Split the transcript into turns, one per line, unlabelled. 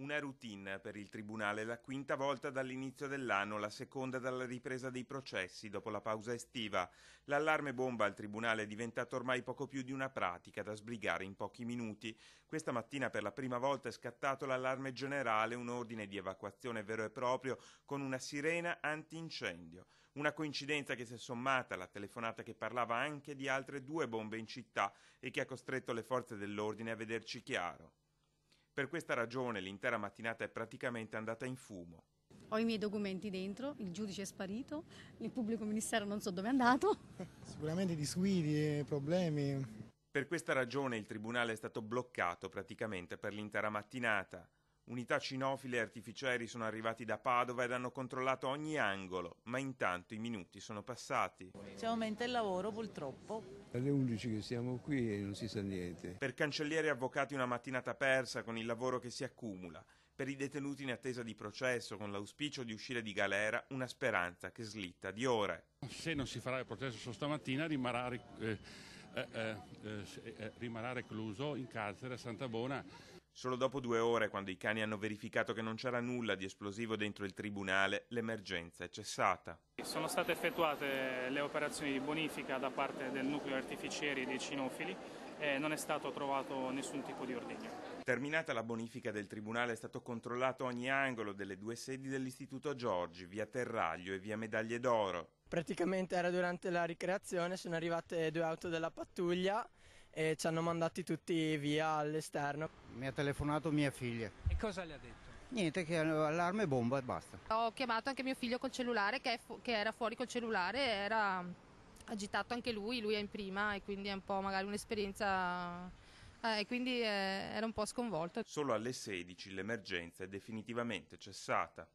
Una routine per il Tribunale, la quinta volta dall'inizio dell'anno, la seconda dalla ripresa dei processi dopo la pausa estiva. L'allarme bomba al Tribunale è diventato ormai poco più di una pratica da sbrigare in pochi minuti. Questa mattina per la prima volta è scattato l'allarme generale, un ordine di evacuazione vero e proprio con una sirena antincendio. Una coincidenza che si è sommata alla telefonata che parlava anche di altre due bombe in città e che ha costretto le forze dell'ordine a vederci chiaro. Per questa ragione l'intera mattinata è praticamente andata in fumo. Ho i miei documenti dentro, il giudice è sparito, il pubblico ministero non so dove è andato. Sicuramente disguidi, problemi. Per questa ragione il tribunale è stato bloccato praticamente per l'intera mattinata. Unità cinofile e artificieri sono arrivati da Padova ed hanno controllato ogni angolo, ma intanto i minuti sono passati. Ci aumenta il lavoro purtroppo alle 11 che siamo qui e non si sa niente. Per cancellieri e avvocati una mattinata persa con il lavoro che si accumula, per i detenuti in attesa di processo con l'auspicio di uscire di galera una speranza che slitta di ore. Se non si farà il processo stamattina rimarrà, eh, eh, eh, rimarrà recluso in carcere a Santa Bona. Solo dopo due ore, quando i cani hanno verificato che non c'era nulla di esplosivo dentro il tribunale, l'emergenza è cessata. Sono state effettuate le operazioni di bonifica da parte del nucleo artificieri dei cinofili e non è stato trovato nessun tipo di ordigno. Terminata la bonifica del Tribunale è stato controllato ogni angolo delle due sedi dell'Istituto Giorgi, via Terraglio e via Medaglie d'Oro. Praticamente era durante la ricreazione, sono arrivate due auto della pattuglia e ci hanno mandati tutti via all'esterno. Mi ha telefonato mia figlia. E cosa le ha detto? Niente, che allarme, bomba e basta. Ho chiamato anche mio figlio col cellulare, che, fu che era fuori col cellulare, era agitato anche lui, lui è in prima e quindi è un po' magari un'esperienza... Eh, quindi eh, era un po' sconvolto. Solo alle 16 l'emergenza è definitivamente cessata.